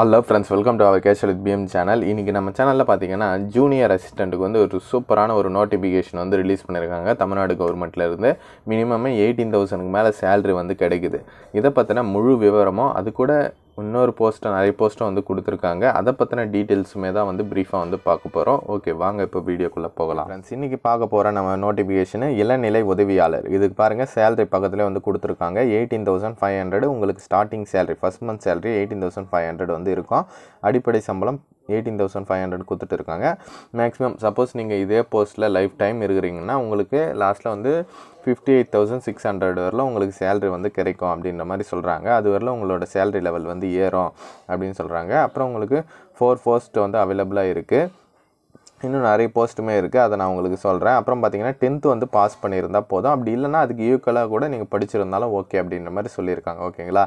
hello friends welcome to our casual with PM channel இன்றைக்கி நம்ம சேனலில் பார்த்தீங்கன்னா ஜூனியர் அசிஸ்டண்ட்டுக்கு வந்து ஒரு சூப்பரான ஒரு நோட்டிஃபிகேஷன் வந்து ரிலீஸ் பண்ணியிருக்காங்க தமிழ்நாடு கவர்மெண்ட்லேருந்து மினிமம் எயிட்டீன் தௌசண்ட்க்கு மேலே சேல்ரி வந்து கிடைக்குது இதை பற்றின முழு விவரமோ அது கூட இன்னொரு போஸ்ட்டை நிறைய போஸ்ட்டும் வந்து கொடுத்துருக்காங்க அதை பற்றின டீட்டெயில்ஸுமே தான் வந்து ப்ரீஃபாக வந்து பார்க்க போகிறோம் ஓகே வாங்க இப்போ வீடியோக்குள்ளே போகலாம் ஃப்ரெண்ட்ஸ் இன்றைக்கி பார்க்க போகிற நம்ம நோட்டிஃபிகேஷனு இளநிலை உதவியாளர் இதுக்கு பாருங்கள் சேலரி பக்கத்தில் வந்து கொடுத்துருக்காங்க எயிட்டீன் தௌசண்ட் ஃபைவ் ஹண்ட்ரட் உங்களுக்கு starting salary first month salary eighteen thousand five hundred வந்து இருக்கும் அடிப்படை சம்பளம் எயிட்டீன் தௌசண்ட் ஃபைவ் ஹண்ட்ரட் கொடுத்துட்டு இருக்காங்க மேக்ஸிமம் சப்போஸ் நீங்கள் இதே போஸ்ட்டில் லைஃப் டைம் இருக்கிறீங்கன்னா உங்களுக்கு லாஸ்ட்டில் வந்து fifty eight thousand six hundred வரலாம் உங்களுக்கு சேலரி வந்து கிடைக்கும் அப்படின்ற மாதிரி சொல்கிறாங்க அது வரலாம் உங்களோட சேலரி லெவல் வந்து ஏறும் அப்படின்னு சொல்கிறாங்க அப்புறம் உங்களுக்கு ஃபோர் போஸ்ட் வந்து அவைலபிளாக இருக்குது இன்னும் நிறைய போஸ்ட்டுமே இருக்குது அதை நான் உங்களுக்கு சொல்கிறேன் அப்புறம் பார்த்தீங்கன்னா டென்த்து வந்து பாஸ் பண்ணியிருந்தால் போதும் அப்படி இல்லைனா அதுக்கு ஈக்குவலாக கூட நீங்கள் படிச்சிருந்தாலும் ஓகே அப்படின்ற மாதிரி சொல்லியிருக்காங்க ஓகேங்களா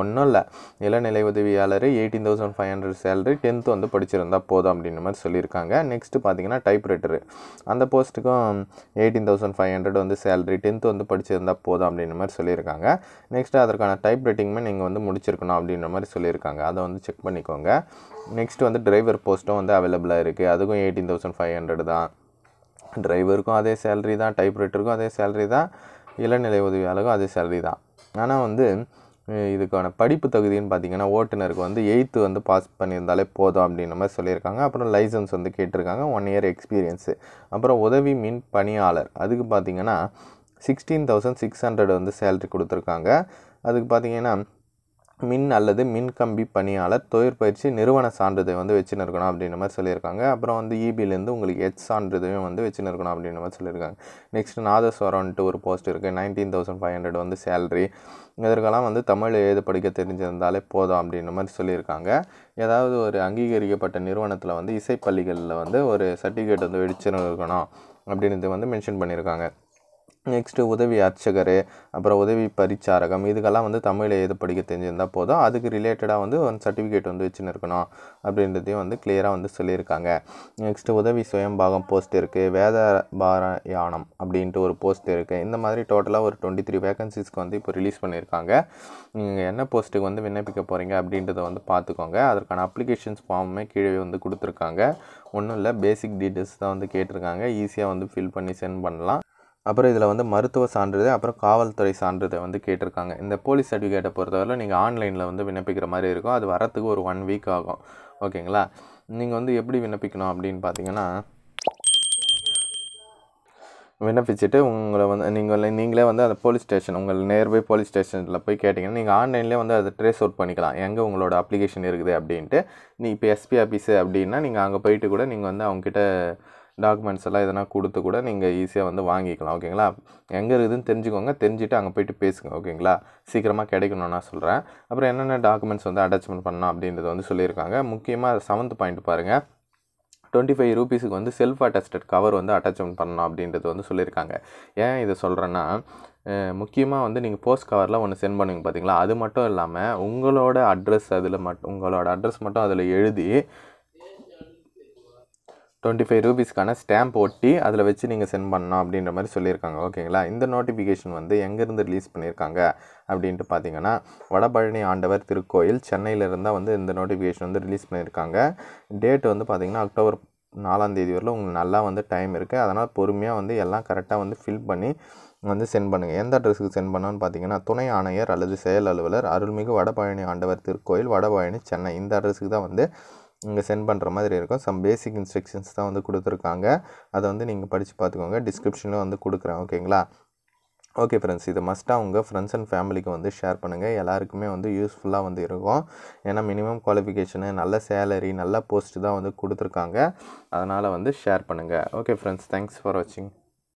ஒன்றும் இல்லை இளநிலை உதவியாளர் eighteen thousand five hundred salary tenth வந்து படிச்சிருந்தால் போதும் அப்படின்ற மாதிரி சொல்லியிருக்காங்க நெக்ஸ்ட்டு பார்த்தீங்கன்னா டைப்ரைட்டரு அந்த போஸ்ட்டுக்கும் எயிட்டீன் தௌசண்ட் ஃபைவ் ஹண்ட்ரட் வந்து சேலரி டென்த்து வந்து படிச்சிருந்தால் போதும் அப்படின்ற மாதிரி சொல்லியிருக்காங்க நெக்ஸ்ட்டு அதற்கான டைப் ரைட்டிங்குமே நீங்கள் வந்து முடிச்சிருக்கணும் அப்படின்ற மாதிரி சொல்லியிருக்காங்க அதை வந்து செக் பண்ணிக்கோங்க நெக்ஸ்ட் வந்து டிரைவர் போஸ்ட்டும் வந்து அவைலபிளாக இருக்குது அதுக்கும் எயிட்டீன் தௌசண்ட் ஃபைவ் ஹண்ட்ரட் தான் டிரைவருக்கும் அதே சேலரி தான் டைப்ரைட்டருக்கும் அதே சேலரி தான் இளநிலை உதவியாளருக்கும் அதே சேலரி தான் ஆனால் வந்து இதுக்கான படிப்பு தகுதின்னு பார்த்தீங்கன்னா ஓட்டுநருக்கு வந்து எயித்து வந்து பாஸ் பண்ணியிருந்தாலே போதும் அப்படின்ற மாதிரி சொல்லியிருக்காங்க அப்புறம் லைசன்ஸ் வந்து கேட்டிருக்காங்க ஒன் இயர் எக்ஸ்பீரியன்ஸு அப்புறம் உதவி மின் பணியாளர் அதுக்கு பார்த்திங்கன்னா சிக்ஸ்டீன் தௌசண்ட் சிக்ஸ் ஹண்ட்ரட் வந்து சேலரி கொடுத்துருக்காங்க அதுக்கு பார்த்திங்கன்னா மின் அல்லது மின்கம்பி பணியாளர் தொழிற்பயிற்சி நிறுவன சான்றிதழ் வந்து வச்சுன்னு இருக்கணும் அப்படின்ற மாதிரி சொல்லியிருக்காங்க அப்புறம் வந்து e இபிலேருந்து உங்களுக்கு எச் சான்றிதழையும் வந்து வச்சுன்னு இருக்கணும் அப்படின்ற மாதிரி சொல்லியிருக்காங்க நெக்ஸ்ட் நாதஸ்வரன்ட்டு ஒரு போஸ்ட் இருக்குது நைன்டீன் தௌசண்ட் ஃபைவ் ஹண்ட்ரட் வந்து சேலரி இதற்கெல்லாம் வந்து தமிழ் எழுத படிக்க தெரிஞ்சிருந்தாலே போதும் அப்படின்ற மாதிரி சொல்லியிருக்காங்க ஏதாவது ஒரு அங்கீகரிக்கப்பட்ட நிறுவனத்தில் வந்து இசைப்பள்ளிகளில் வந்து ஒரு சர்டிஃபிகேட் வந்து இருக்கணும் அப்படின்றது வந்து மென்ஷன் பண்ணியிருக்காங்க நெக்ஸ்ட்டு உதவி அர்ச்சகர் அப்புறம் உதவி பரிச்சாரகம் இதுக்கெல்லாம் வந்து தமிழில் எது படிக்க தெரிஞ்சிருந்தால் போதும் அதுக்கு ரிலேட்டடாக வந்து ஒன் சர்டிஃபிகேட் வந்து வச்சுன்னு இருக்கணும் அப்படின்றதையும் வந்து கிளியராக வந்து சொல்லியிருக்காங்க நெக்ஸ்ட்டு உதவி சுயம்பாகம் போஸ்ட் இருக்குது வேத பாரயானம் அப்படின்ட்டு ஒரு போஸ்ட் இருக்குது இந்த மாதிரி டோட்டலாக ஒரு டுவெண்ட்டி த்ரீ வேகன்சிஸ்க்கு வந்து இப்போ ரிலீஸ் பண்ணியிருக்காங்க நீங்கள் என்ன போஸ்ட்டுக்கு வந்து விண்ணப்பிக்க போகிறீங்க அப்படின்றத வந்து பார்த்துக்கோங்க அதற்கான அப்ளிகேஷன்ஸ் ஃபார்முமே கீழே வந்து கொடுத்துருக்காங்க ஒன்றும் இல்லை பேசிக் டீட்டெயில்ஸ் தான் வந்து கேட்டிருக்காங்க ஈஸியாக வந்து ஃபில் பண்ணி சென்ட் பண்ணலாம் அப்புறம் இதில் வந்து மருத்துவ சான்றிதழ் அப்புறம் காவல்துறை சான்றிதழ் வந்து கேட்டிருக்காங்க இந்த போலீஸ் சர்டிஃபிகேட்டை பொறுத்தவரை நீங்கள் ஆன்லைனில் வந்து விண்ணப்பிக்கிற மாதிரி இருக்கும் அது வரத்துக்கு ஒரு ஒன் வீக் ஆகும் ஓகேங்களா நீங்கள் வந்து எப்படி விண்ணப்பிக்கணும் அப்படின்னு பார்த்தீங்கன்னா விண்ணப்பிச்சுட்டு உங்களை வந்து நீங்கள் நீங்களே வந்து அந்த போலீஸ் ஸ்டேஷன் உங்கள் நேர்வே போலீஸ் ஸ்டேஷனில் போய் கேட்டிங்கன்னா நீங்கள் ஆன்லைன்லேயே வந்து அதை ட்ரேஸ் அவுட் பண்ணிக்கலாம் எங்கே உங்களோட அப்ளிகேஷன் இருக்குது அப்படின்ட்டு நீ இப்போ எஸ்பி ஆஃபீஸு அப்படின்னா நீங்கள் அங்கே போயிட்டு கூட நீங்கள் வந்து அவங்ககிட்ட டாக்குமெண்ட்ஸ் எல்லாம் எதனா கொடுத்து கூட நீங்கள் ஈஸியாக வந்து வாங்கிக்கலாம் ஓகேங்களா எங்கே இருக்குதுன்னு தெரிஞ்சுக்கோங்க தெரிஞ்சுட்டு அங்கே போயிட்டு பேசுங்க ஓகேங்களா சீக்கிரமாக கிடைக்கணும் நான் சொல்கிறேன் அப்புறம் என்னென்ன டாக்குமெண்ட்ஸ் வந்து அட்டாச்மெண்ட் பண்ணலாம் அப்படின்றது வந்து சொல்லியிருக்காங்க முக்கியமாக செவன்த் பாயிண்ட் பாருங்கள் டுவெண்ட்டி ஃபைவ் ருபீஸுக்கு வந்து செல்ஃப் அட்டஸ்டட் கவர் வந்து அட்டாச்மெண்ட் பண்ணணும் அப்படின்றது வந்து சொல்லியிருக்காங்க ஏன் இதை சொல்கிறேன்னா முக்கியமாக வந்து நீங்கள் போஸ்ட் கவரில் ஒன்று சென்ட் பண்ணுவீங்க பார்த்தீங்களா அது மட்டும் இல்லாமல் உங்களோட அட்ரஸ் அதில் மட் உங்களோட அட்ரஸ் மட்டும் அதில் எழுதி டுவெண்ட்டி ஃபைவ் ரூபீஸ்க்கான ஸ்டாம்ப் ஒட்டி அதில் வச்சு நீங்கள் சென்ட் பண்ணணும் அப்படின்ற மாதிரி சொல்லியிருக்காங்க ஓகேங்களா இந்த நோட்டிஃபிகேஷன் வந்து எங்கேருந்து ரிலீஸ் பண்ணியிருக்காங்க அப்படின்ட்டு பார்த்தீங்கன்னா வடபழனி ஆண்டவர் திருக்கோயில் சென்னையிலேருந்து வந்து இந்த நோட்டிஃபிகேஷன் வந்து ரிலீஸ் பண்ணியிருக்காங்க டேட் வந்து பார்த்திங்கன்னா அக்டோபர் நாலாம் தேதி வரல உங்களுக்கு நல்லா வந்து டைம் இருக்குது அதனால் பொறுமையாக வந்து எல்லாம் கரெக்டாக வந்து ஃபில் பண்ணி வந்து சென்ட் பண்ணுங்கள் எந்த அட்ரஸுக்கு சென்ட் பண்ணோன்னு பார்த்தீங்கன்னா துணை ஆணையர் அல்லது செயல் அலுவலர் அருள்மிகு வடபழனி ஆண்டவர் திருக்கோயில் வடபழனி சென்னை இந்த அட்ரஸுக்கு தான் வந்து இங்கே சென்ட் பண்ணுற மாதிரி இருக்கும் சம் பேசிக் இன்ஸ்ட்ரக்ஷன்ஸ் தான் வந்து கொடுத்துருக்காங்க அதை வந்து நீங்கள் படித்து பார்த்துக்கோங்க டிஸ்கிரிப்ஷனில் வந்து கொடுக்குறேன் ஓகேங்களா ஓகே ஃப்ரெண்ட்ஸ் இது மஸ்ட்டாக உங்கள் ஃப்ரெண்ட்ஸ் அண்ட் ஃபேமிலிக்கு வந்து ஷேர் பண்ணுங்கள் எல்லாருக்குமே வந்து யூஸ்ஃபுல்லாக வந்து இருக்கும் ஏன்னா மினிமம் குவாலிஃபிகேஷனு நல்ல சேலரி நல்ல போஸ்ட்டு தான் வந்து கொடுத்துருக்காங்க அதனால் வந்து ஷேர் பண்ணுங்கள் ஓகே ஃப்ரெண்ட்ஸ் தேங்க்ஸ் ஃபார் வாட்சிங்